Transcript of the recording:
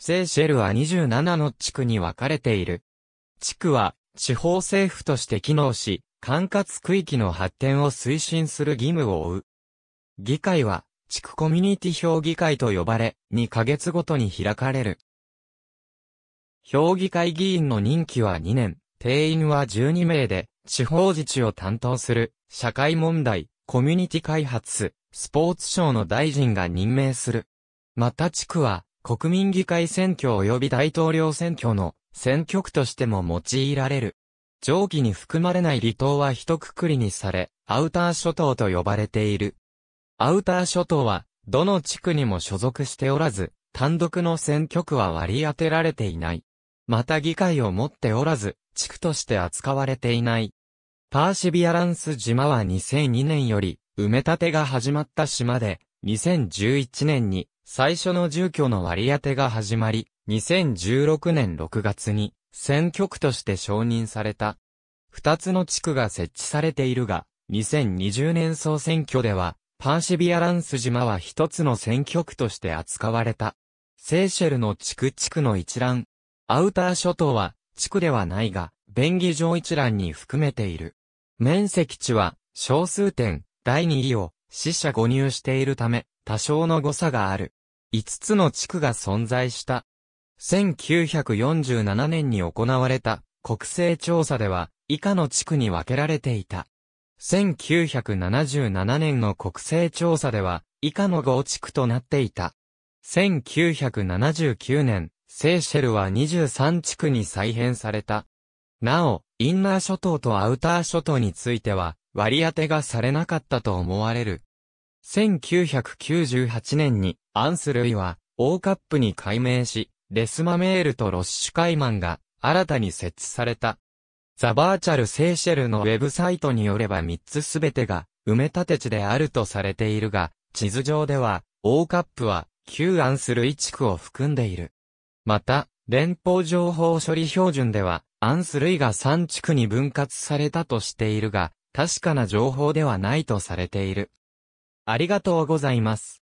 セーシェルは27の地区に分かれている。地区は地方政府として機能し、管轄区域の発展を推進する義務を負う。議会は地区コミュニティ評議会と呼ばれ、2ヶ月ごとに開かれる。評議会議員の任期は2年、定員は12名で、地方自治を担当する、社会問題、コミュニティ開発、スポーツ省の大臣が任命する。また地区は、国民議会選挙及び大統領選挙の選挙区としても用いられる。上記に含まれない離島は一括りにされ、アウター諸島と呼ばれている。アウター諸島は、どの地区にも所属しておらず、単独の選挙区は割り当てられていない。また議会を持っておらず、地区として扱われていない。パーシビアランス島は2002年より、埋め立てが始まった島で、2011年に最初の住居の割り当てが始まり、2016年6月に選挙区として承認された。二つの地区が設置されているが、2020年総選挙では、パンシビアランス島は一つの選挙区として扱われた。セーシェルの地区地区の一覧。アウター諸島は、地区ではないが、便宜上一覧に含めている。面積地は、小数点、第2位を、死者誤入しているため、多少の誤差がある。5つの地区が存在した。1947年に行われた国勢調査では以下の地区に分けられていた。1977年の国勢調査では以下の5地区となっていた。1979年、セーシェルは23地区に再編された。なお、インナー諸島とアウター諸島については割り当てがされなかったと思われる。1998年にアンス類は、オーカップに改名し、レスマメールとロッシュカイマンが新たに設置された。ザバーチャルセーシェルのウェブサイトによれば3つすべてが埋め立て地であるとされているが、地図上では、オーカップは旧アンス類地区を含んでいる。また、連邦情報処理標準では、アンス類が3地区に分割されたとしているが、確かな情報ではないとされている。ありがとうございます。